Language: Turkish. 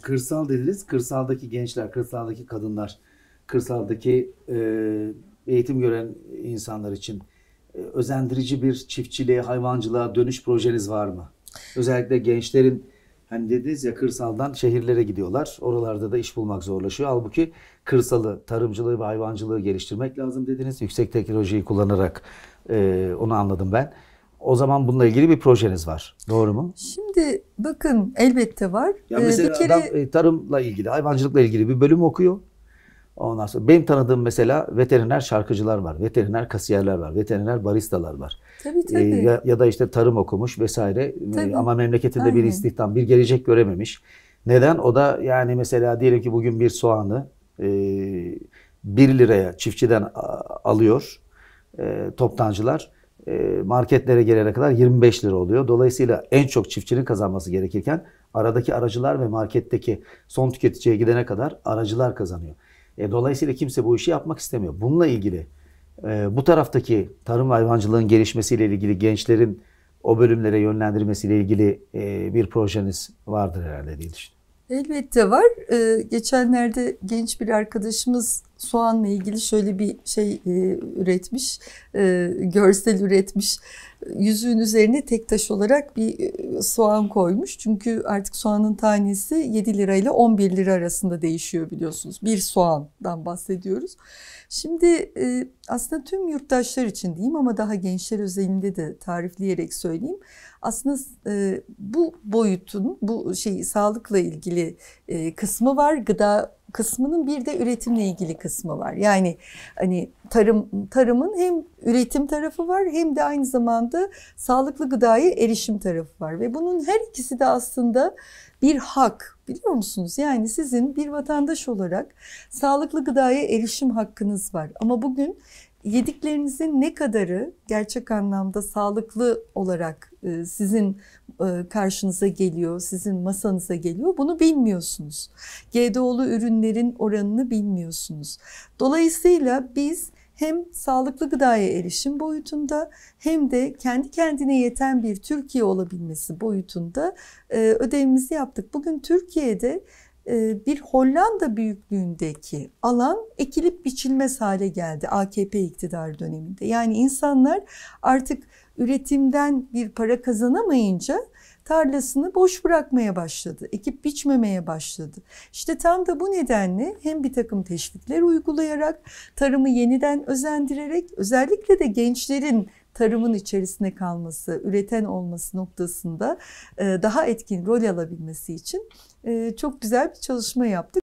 Kırsal dediniz. Kırsaldaki gençler, kırsaldaki kadınlar, kırsaldaki e, eğitim gören insanlar için e, özendirici bir çiftçiliğe, hayvancılığa dönüş projeniz var mı? Özellikle gençlerin hani dediniz ya kırsaldan şehirlere gidiyorlar. Oralarda da iş bulmak zorlaşıyor. Halbuki kırsalı, tarımcılığı ve hayvancılığı geliştirmek lazım dediniz. Yüksek teknolojiyi kullanarak e, onu anladım ben. O zaman bununla ilgili bir projeniz var. Doğru mu? Şimdi bakın elbette var. Ya ee, mesela bir kere... adam e, tarımla ilgili, hayvancılıkla ilgili bir bölüm okuyor. Ondan sonra benim tanıdığım mesela veteriner şarkıcılar var, veteriner kasiyerler var, veteriner baristalar var. Tabii ee, tabii. Ee, ya, ya da işte tarım okumuş vesaire ee, tabii. ama memleketinde Aynen. bir istihdam, bir gelecek görememiş. Neden? O da yani mesela diyelim ki bugün bir soğanı e, 1 liraya çiftçiden alıyor e, toptancılar e, marketlere gelene kadar 25 lira oluyor. Dolayısıyla en çok çiftçinin kazanması gerekirken aradaki aracılar ve marketteki son tüketiciye gidene kadar aracılar kazanıyor. E, dolayısıyla kimse bu işi yapmak istemiyor. Bununla ilgili e, bu taraftaki tarım ve hayvancılığın gelişmesiyle ilgili gençlerin o bölümlere yönlendirmesiyle ilgili e, bir projeniz vardır herhalde diye düşünüyorum. Elbette var. Ee, geçenlerde genç bir arkadaşımız soğanla ilgili şöyle bir şey e, üretmiş, e, görsel üretmiş yüzüğün üzerine tek taş olarak bir e, soğan koymuş. Çünkü artık soğanın tanesi 7 lira ile 11 lira arasında değişiyor biliyorsunuz. Bir soğandan bahsediyoruz. Şimdi e, aslında tüm yurttaşlar için diyeyim ama daha gençler özelinde de tarifleyerek söyleyeyim. Aslında e, bu boyutun bu şey sağlıkla ilgili kısmı var. Gıda kısmının bir de üretimle ilgili kısmı var. Yani hani tarım tarımın hem üretim tarafı var hem de aynı zamanda sağlıklı gıdaya erişim tarafı var ve bunun her ikisi de aslında bir hak biliyor musunuz? Yani sizin bir vatandaş olarak sağlıklı gıdaya erişim hakkınız var. Ama bugün yediklerinizin ne kadarı gerçek anlamda sağlıklı olarak e, sizin e, karşınıza geliyor, sizin masanıza geliyor bunu bilmiyorsunuz. GDO'lu ürünlerin oranını bilmiyorsunuz. Dolayısıyla biz hem sağlıklı gıdaya erişim boyutunda hem de kendi kendine yeten bir Türkiye olabilmesi boyutunda ödevimizi yaptık. Bugün Türkiye'de e, bir Hollanda büyüklüğündeki alan ekilip biçilmez hale geldi AKP iktidar döneminde. Yani insanlar artık üretimden bir para kazanamayınca tarlasını boş bırakmaya başladı. Ekip biçmemeye başladı. İşte tam da bu nedenle hem bir takım teşvikler uygulayarak, tarımı yeniden özendirerek, özellikle de gençlerin tarımın içerisine kalması, üreten olması noktasında daha etkin rol alabilmesi için çok güzel bir çalışma yaptık.